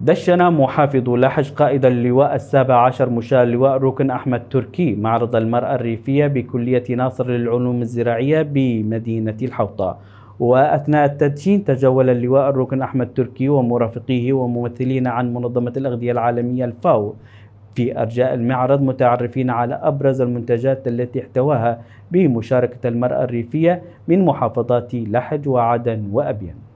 دشن محافظ لحج قائد اللواء السابع عشر مشاة لواء ركن أحمد تركي معرض المرأة الريفية بكلية ناصر للعلوم الزراعية بمدينة الحوطة وأثناء التدشين تجول اللواء الركن أحمد تركي ومرافقيه وممثلين عن منظمة الأغذية العالمية الفاو في أرجاء المعرض متعرفين على أبرز المنتجات التي احتواها بمشاركة المرأة الريفية من محافظات لحج وعدن وأبين